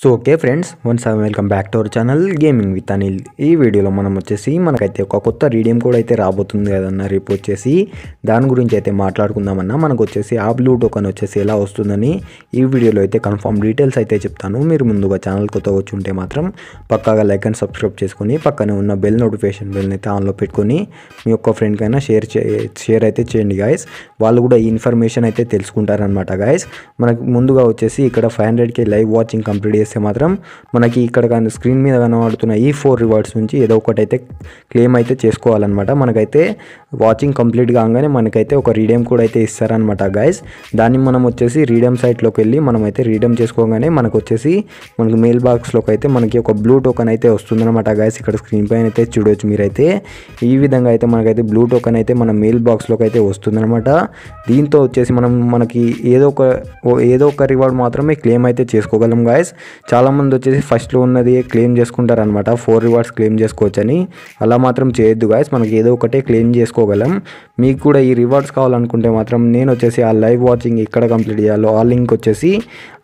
so okay friends once I welcome back to our channel gaming with Anil ఈ వీడియోలో మనం వచ్చేసి మనకైతే ఒక కొత్త రీడియం కూడా అయితే రాబోతుంది కదన్న రేపు వచ్చేసి దాని గురించి అయితే మాట్లాడుకుందామన్నా మనకు వచ్చేసి ఆ బ్లూ టోకన్ వచ్చేసి ఎలా వస్తుందని ఈ వీడియోలో అయితే కన్ఫర్మ్ డీటెయిల్స్ అయితే చెప్తాను మీరు ముందుగా ఛానల్ కొత్త వచ్చి ఉంటే మాత్రం పక్కాగా లైక్ అండ్ సబ్స్క్రైబ్ చేసుకుని పక్కనే ఉన్న బెల్ నోటిఫికేషన్ బెల్ని అయితే ఆన్లో పెట్టుకుని మీ యొక్క ఫ్రెండ్కైనా షేర్ షేర్ అయితే చేయండి గాయస్ వాళ్ళు కూడా ఈ ఇన్ఫర్మేషన్ అయితే తెలుసుకుంటారనమాట గాయస్ మనకు ముందుగా వచ్చేసి ఇక్కడ ఫైవ్ హండ్రెడ్కి లైవ్ వాచింగ్ కంప్లీట్ చేస్తే మాత్రం మనకి ఇక్కడ కానీ స్క్రీన్ మీద కనబడుతున్న ఈ ఫోర్ రివార్డ్స్ నుంచి ఏదో ఒకటి అయితే క్లెయిమ్ అయితే చేసుకోవాలన్నమాట మనకైతే వాచింగ్ కంప్లీట్ కాగానే మనకైతే ఒక రీడియం కూడా అయితే ఇస్తారనమాట గాయస్ దాన్ని మనం వచ్చేసి రీడియం సైట్లోకి వెళ్ళి మనమైతే రీడియం చేసుకోగానే మనకు వచ్చేసి మనకు మెయిల్ బాక్స్లోకి అయితే మనకి ఒక బ్లూ టోకన్ అయితే వస్తుందన్నమాట గాయస్ ఇక్కడ స్క్రీన్ పైన అయితే చూడవచ్చు మీరైతే ఈ విధంగా అయితే మనకైతే బ్లూ టోకన్ అయితే మన మెయిల్ బాక్స్లోకి అయితే వస్తుందనమాట దీంతో వచ్చేసి మనం మనకి ఏదో ఒక ఏదో ఒక రివార్డ్ మాత్రమే క్లెయిమ్ అయితే చేసుకోగలం గాయస్ చాలామంది వచ్చేసి ఫస్ట్లో ఉన్నది క్లెయిమ్ చేసుకుంటారనమాట ఫోర్ రివార్డ్స్ క్లెయిమ్ చేసుకోవచ్చని అలా మాత్రం చేయొద్దు గాయస్ మనకి ఏదో ఒకటే క్లెయిమ్ చేసుకోగలం మీకు కూడా ఈ రివార్డ్స్ కావాలనుకుంటే మాత్రం నేను వచ్చేసి ఆ లైవ్ వాచింగ్ ఎక్కడ కంప్లీట్ చేయాలో ఆ లింక్ వచ్చేసి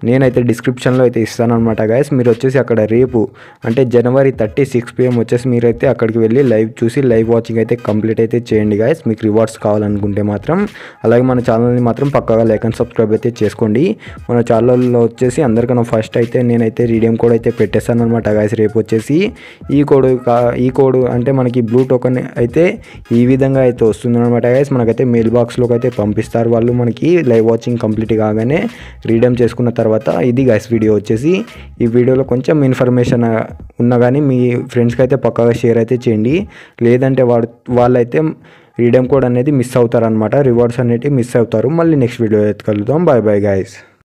నేనైతే డిస్క్రిప్షన్లో అయితే ఇస్తాను అనమాట గాయస్ మీరు వచ్చేసి అక్కడ రేపు అంటే జనవరి థర్టీ సిక్స్ పిఎం వచ్చేసి మీరైతే అక్కడికి వెళ్ళి లైవ్ చూసి లైవ్ వాచింగ్ అయితే కంప్లీట్ అయితే చేయండి గాయస్ మీకు రివార్డ్స్ కావాలనుకుంటే మాత్రం అలాగే మన ఛానల్ని మాత్రం పక్కగా లైక్ అండ్ సబ్స్క్రైబ్ అయితే చేసుకోండి మన ఛానల్లో వచ్చేసి అందరికన్నా ఫస్ట్ అయితే నేను అయితే రీడియం కోడ్ అయితే పెట్టేస్తాను అనమాట గాయస్ రేపు వచ్చేసి ఈ కోడ్ ఈ కోడ్ అంటే మనకి బ్లూ టోకన్ అయితే ఈ విధంగా అయితే వస్తుంది అనమాట గాయస్ మనకైతే మెయిల్ బాక్స్లోకి అయితే పంపిస్తారు వాళ్ళు మనకి లైవ్ వాచింగ్ కంప్లీట్ కాగానే రీడియం చేసుకున్న తర్వాత ఇది గాయస్ వీడియో వచ్చేసి ఈ వీడియోలో కొంచెం ఇన్ఫర్మేషన్ ఉన్నా కానీ మీ ఫ్రెండ్స్కి అయితే పక్కగా షేర్ అయితే చేయండి లేదంటే వాడు వాళ్ళైతే రీడియం కోడ్ అనేది మిస్ అవుతారనమాట రివార్డ్స్ అనేటివి మిస్ అవుతారు మళ్ళీ నెక్స్ట్ వీడియో అయితే కలుద్దాం బాయ్ బాయ్ గాయస్